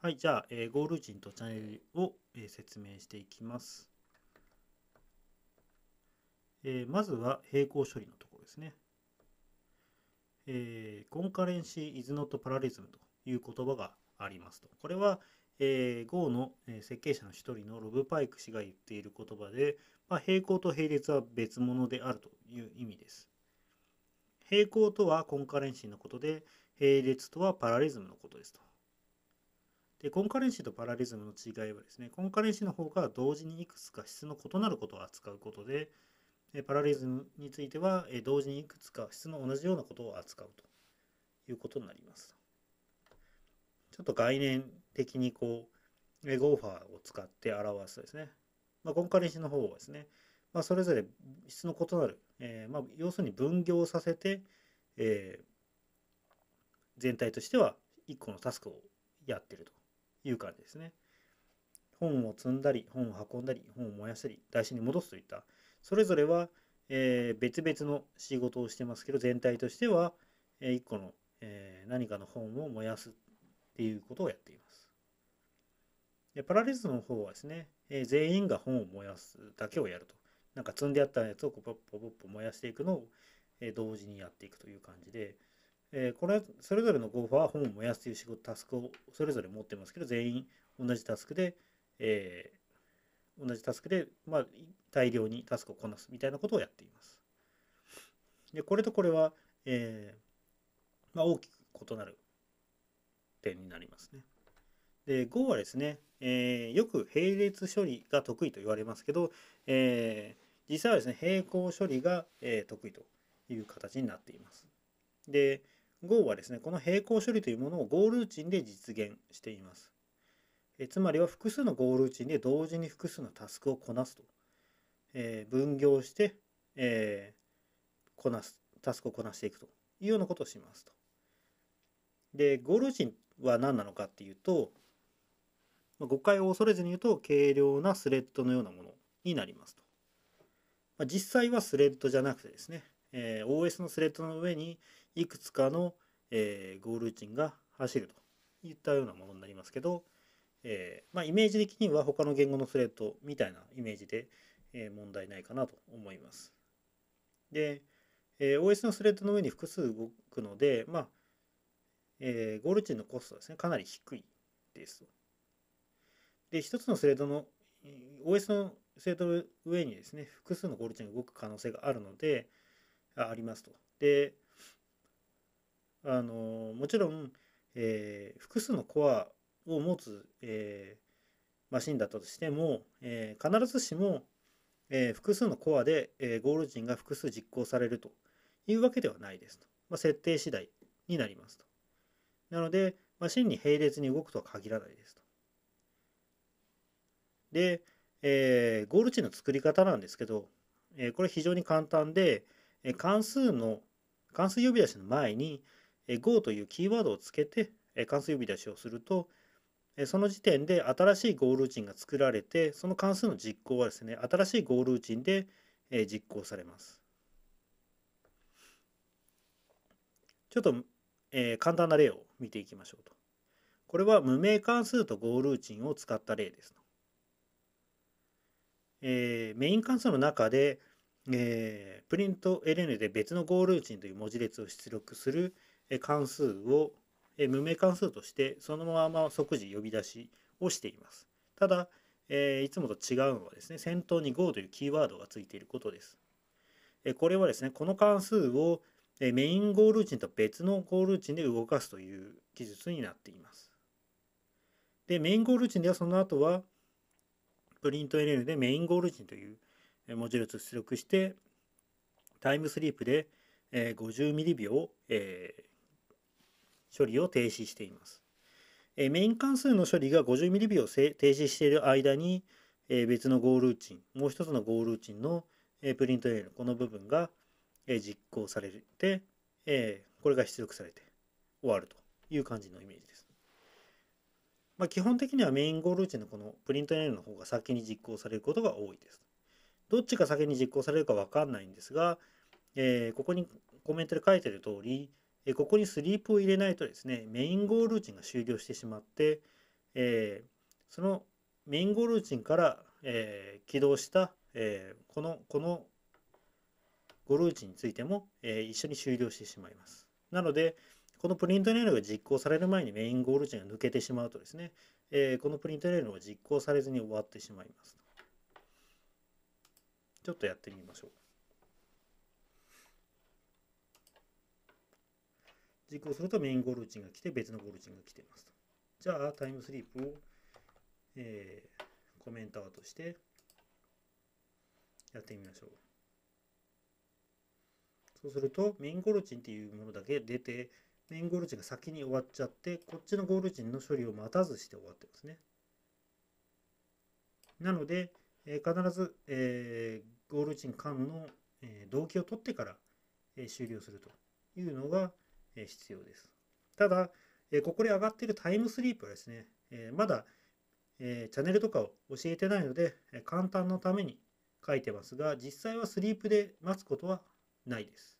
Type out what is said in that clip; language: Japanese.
はい、じゃあ、えー、ゴール陣とチャンネルを、えー、説明していきます。えー、まずは並行処理のところですね。えー、コンカレンシー・イズ・ノット・パラリズムという言葉がありますと。これは、えー、Go の設計者の一人のロブ・パイク氏が言っている言葉で、まあ、平行と並列は別物であるという意味です。平行とはコンカレンシーのことで、並列とはパラリズムのことですと。で、コンカレンシーとパラリズムの違いはですね、コンカレンシーの方が同時にいくつか質の異なることを扱うことで、パラリズムについては同時にいくつか質の同じようなことを扱うということになります。ちょっと概念的にこう、ゴーファーを使って表すとですね、まあ、コンカレンシーの方はですね、まあ、それぞれ質の異なる、えー、まあ、要するに分業させて、えー、全体としては1個のタスクをやってると。いう感じですね。本を積んだり、本を運んだり、本を燃やしたり、台紙に戻すといった、それぞれは、えー、別々の仕事をしてますけど、全体としては、えー、1個の、えー、何かの本を燃やすっていうことをやっています。でパラリズムの方はですね、えー、全員が本を燃やすだけをやると。なんか積んであったやつをこうポッポポッポ燃やしていくのを、え同時にやっていくという感じで、えー、これそれぞれのゴーファーは本を燃やすという仕事タスクをそれぞれ持ってますけど全員同じタスクで、えー、同じタスクで、まあ、大量にタスクをこなすみたいなことをやっています。でこれとこれは、えー、まあ、大きく異なる点になりますね。で Go はですね、えよく並列処理が得意と言われますけど、え実際はですね並行処理が、え得意という形になっています。で、Go はですね、この並行処理というものを Go ルーチンで実現しています。えつまりは複数の Go ルーチンで同時に複数のタスクをこなすと。えー、分業して、えー、こなす、タスクをこなしていくというようなことをしますと。で、Go ルーチンは何なのかっていうと、ま誤解を恐れずに言うと軽量なスレッドのようなものになりますと。まあ、実際はスレッドじゃなくてですね、えー、OS のスレッドの上にいくつかの、えー、ゴールチンが走るといったようなものになりますけど、えー、まあ、イメージ的には他の言語のスレッドみたいなイメージで、えー、問題ないかなと思います。で、え OS のスレッドの上に複数動くので、まあ、えゴールチンのコストはですね、かなり低いです。で、1つのスレッドの、OS のスレッドの上にですね、複数のゴールチンが動く可能性があるので、ありますと。で、あのもちろん、えー、複数のコアを持つ、えー、マシンだったとしても、えー、必ずしも、え複数のコアで、えゴール陣が複数実行されるというわけではないですと、まあ、設定次第になりますとなのでマシンに並列に動くとは限らないですとで、えゴール値の作り方なんですけど、えこれ非常に簡単で、え関数の関数呼び出しの前に、Go というキーワードをつけて関数呼び出しをするとその時点で新しい Go ルーチンが作られてその関数の実行はですね新しい Go ルーチンで実行されますちょっと、えー、簡単な例を見ていきましょうとこれは無名関数と Go ルーチンを使った例ですえー、メイン関数の中で、えプリント LN で別の Go ルーチンという文字列を出力する、関数を無名関数としてそのまま即時呼び出しをしています。ただ、えいつもと違うのはですね、先頭に Go というキーワードがついていることです。えこれはですね、この関数をメインゴールーチンと別のゴールーチンで動かすという技術になっています。で、メインゴールーチンではその後は、プリント LN でメインゴールーチンという文字列を出力して、タイムスリープで50ミリ秒、処理を停止しています。えメイン関数の処理が5 0ミリ秒停止している間に、え別のゴールーチン、もう一つのゴールーチンの、えプリント A のこの部分が、え実行されて、えこれが出力されて終わるという感じのイメージです。まあ、基本的にはメインゴールーチンのこのプリント N の方が先に実行されることが多いです。どっちが先に実行されるかわかんないんですが、えここにコメントで書いてる通り、ここにスリープを入れないとですね、メインゴールーチンが終了してしまって、えー、そのメインゴールーチンから、えー、起動した、えー、この、このゴールーチンについても、え一緒に終了してしまいます。なので、このプリントレールが実行される前にメインゴールチンが抜けてしまうとですね、えこのプリントレールは実行されずに終わってしまいます。ちょっとやってみましょう。実行するとメインゴールンが来て別のゴールンが来てますと。じゃあタイムスリープを、えー、コメンターとしてやってみましょう。そうするとメインゴールンっていうものだけ出てメインゴールンが先に終わっちゃってこっちのゴールチンの処理を待たずして終わってますね。なので、えー、必ず、えー、ゴールチン間の、えー、動機を取ってから、えー、終了するというのが、必要です。ただ、ここで上がっているタイムスリープはですね、まだチャンネルとかを教えてないので、簡単のために書いてますが、実際はスリープで待つことはないです。